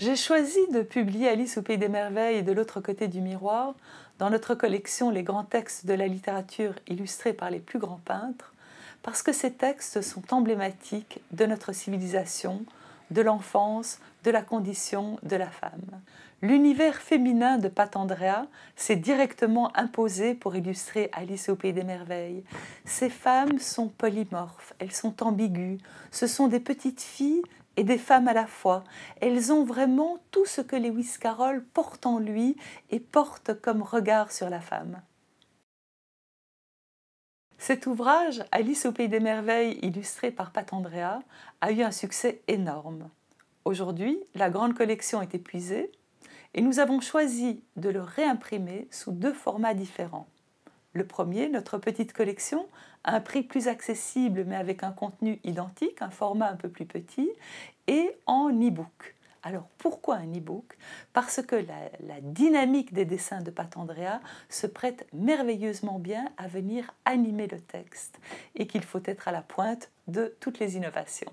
J'ai choisi de publier Alice au Pays des Merveilles et de l'autre côté du miroir dans notre collection Les grands textes de la littérature illustrés par les plus grands peintres parce que ces textes sont emblématiques de notre civilisation, de l'enfance, de la condition de la femme. L'univers féminin de Andrea s'est directement imposé pour illustrer Alice au Pays des Merveilles. Ces femmes sont polymorphes elles sont ambiguës. Ce sont des petites filles et des femmes à la fois. Elles ont vraiment tout ce que Lewis Carroll porte en lui et porte comme regard sur la femme. Cet ouvrage, Alice au Pays des Merveilles, illustré par Pat Andrea, a eu un succès énorme. Aujourd'hui, la grande collection est épuisée et nous avons choisi de le réimprimer sous deux formats différents. Le premier, notre petite collection, à un prix plus accessible mais avec un contenu identique, un format un peu plus petit, et en e-book. Alors pourquoi un e-book Parce que la, dynamique des dessins de Pat Andrea se prête merveilleusement bien à venir animer le texte et qu'il faut être à la pointe de toutes les innovations.